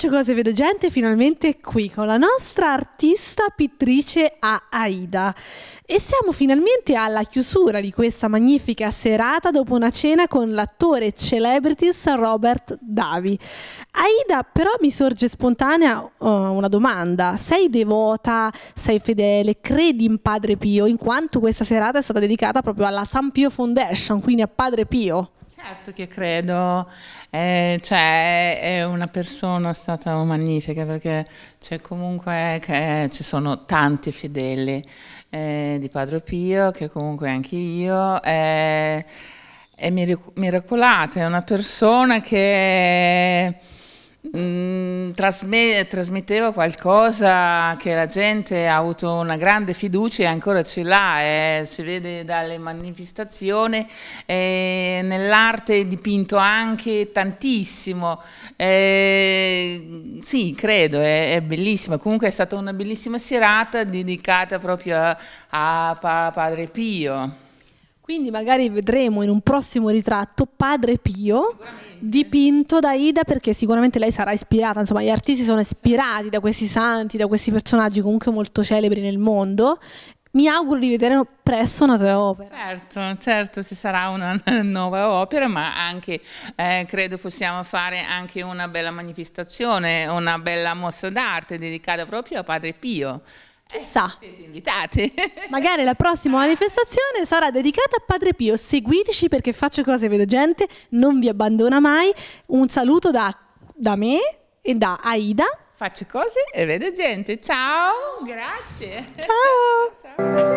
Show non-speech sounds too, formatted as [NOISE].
faccio cose, vedo gente, finalmente qui con la nostra artista pittrice a Aida. E siamo finalmente alla chiusura di questa magnifica serata dopo una cena con l'attore celebrities Robert Davi. Aida, però mi sorge spontanea uh, una domanda. Sei devota, sei fedele, credi in Padre Pio, in quanto questa serata è stata dedicata proprio alla San Pio Foundation, quindi a Padre Pio? Certo che credo, eh, cioè è una persona stata magnifica perché c'è comunque, che, ci sono tanti fedeli eh, di Padre Pio che comunque anche io, eh, è miracolata, è una persona che... Mm, trasme trasmetteva qualcosa che la gente ha avuto una grande fiducia e ancora ce l'ha, eh, si vede dalle manifestazioni, eh, nell'arte è dipinto anche tantissimo, eh, sì credo, è, è bellissimo, comunque è stata una bellissima serata dedicata proprio a, a pa Padre Pio. Quindi magari vedremo in un prossimo ritratto Padre Pio dipinto da Ida perché sicuramente lei sarà ispirata, insomma gli artisti sono ispirati da questi santi, da questi personaggi comunque molto celebri nel mondo mi auguro di vedere presto una sua opera. Certo, certo, ci sarà una [LAUGHS] nuova opera, ma anche eh, credo possiamo fare anche una bella manifestazione, una bella mostra d'arte dedicata proprio a Padre Pio. Eh, Chissà. siete invitati. [LAUGHS] Magari la prossima manifestazione sarà dedicata a Padre Pio. Seguiteci perché faccio cose vedo non vi abbandona mai. Un saluto da, da me e da Aida. Faccio cose e vedo gente. Ciao, grazie. Ciao. [LAUGHS] Ciao.